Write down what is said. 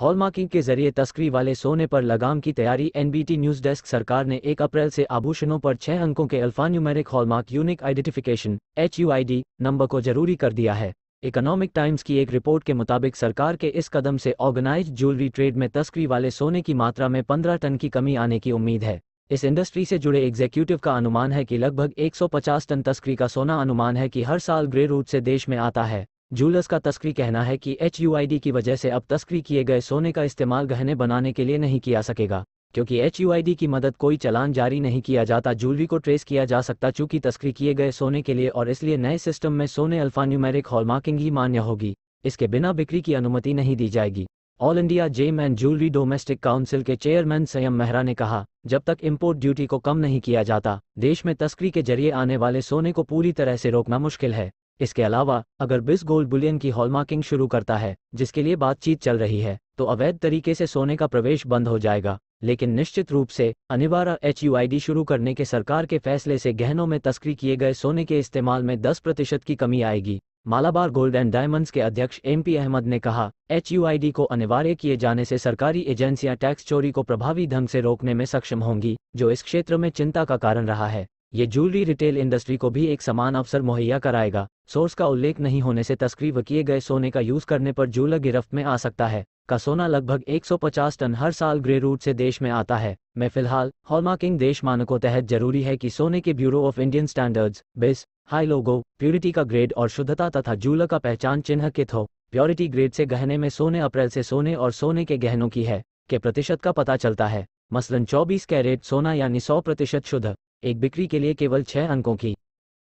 hallmarking के जरिए तस्करी वाले सोने पर लगाम की तैयारी एनबीटी न्यूज डेस्क सरकार ने 1 अप्रैल से आभूषणों पर छह अंकों के alphanumeric hallmark unique identification H number को जरूरी कर दिया है इकोनॉमिक टाइम्स की एक रिपोर्ट के मुताबिक सरकार के इस कदम से ऑर्गेनाइज ज्वेलरी ट्रेड में तस्करी वाले सोने की मात्रा में पंद्रह टन की कमी आने की उम्मीद है इस इंडस्ट्री से जुड़े एग्जीक्यूटिव का अनुमान है कि लगभग 150 टन तस्करी का सोना अनुमान है कि हर साल ग्रे रूट से देश में आता है जूलस का तस्करी कहना है कि एच की वजह से अब तस्करी किए गए सोने का इस्तेमाल गहने बनाने के लिए नहीं किया सकेगा क्योंकि एच की मदद कोई चलान जारी नहीं किया जाता ज्वेलरी को ट्रेस किया जा सकता चूंकि तस्करी किए गए सोने के लिए और इसलिए नए सिस्टम में सोने अल्फान्यूमेरिक हॉलमार्किंग ही मान्य होगी इसके बिना बिक्री की अनुमति नहीं दी जाएगी all India gem and jewellery domestic council के चेयरमैन संयम मेहरा ने कहा जब तक इम्पोर्ट ड्यूटी को कम नहीं किया जाता देश में तस्करी के जरिए आने वाले सोने को पूरी तरह से रोकना मुश्किल है इसके अलावा अगर बिस गोल्ड बुलियन की हॉलमार्किंग शुरू करता है जिसके लिए बातचीत चल रही है तो अवैध तरीके से सोने का प्रवेश बंद हो जाएगा लेकिन निश्चित रूप से अनिवार्य एच शुरू करने के सरकार के फैसले से गहनों में तस्करी किए गए सोने के इस्तेमाल में दस प्रतिशत की कमी आएगी मालाबार गोल्ड एंड डायमंड्स के अध्यक्ष एम पी अहमद ने कहा एच को अनिवार्य किए जाने से सरकारी एजेंसियां टैक्स चोरी को प्रभावी ढंग से रोकने में सक्षम होंगी जो इस क्षेत्र में चिंता का कारण रहा है ये ज्वेलरी रिटेल इंडस्ट्री को भी एक समान अवसर मुहैया कराएगा सोर्स का उल्लेख नहीं होने से तस्करी किए गए सोने का यूज करने पर ज्वेलर गिरफ्त में आ सकता है का सोना लगभग 150 टन हर साल ग्रे रूट से देश में आता है मैं फिलहाल हॉलमार्किंग देश मानकों तहत जरूरी है कि सोने के bureau of Indian standards BIS high logo purity का ग्रेड और शुद्धता तथा ज्वेलर का पहचान चिन्ह कित हो प्योरिटी ग्रेड से गहने में सोने अप्रैल से सोने और सोने के गहनों की है के प्रतिशत का पता चलता है मसलन 24 कैरेट सोना यानी 100 प्रतिशत शुद्ध एक बिक्री के लिए केवल छह अंकों की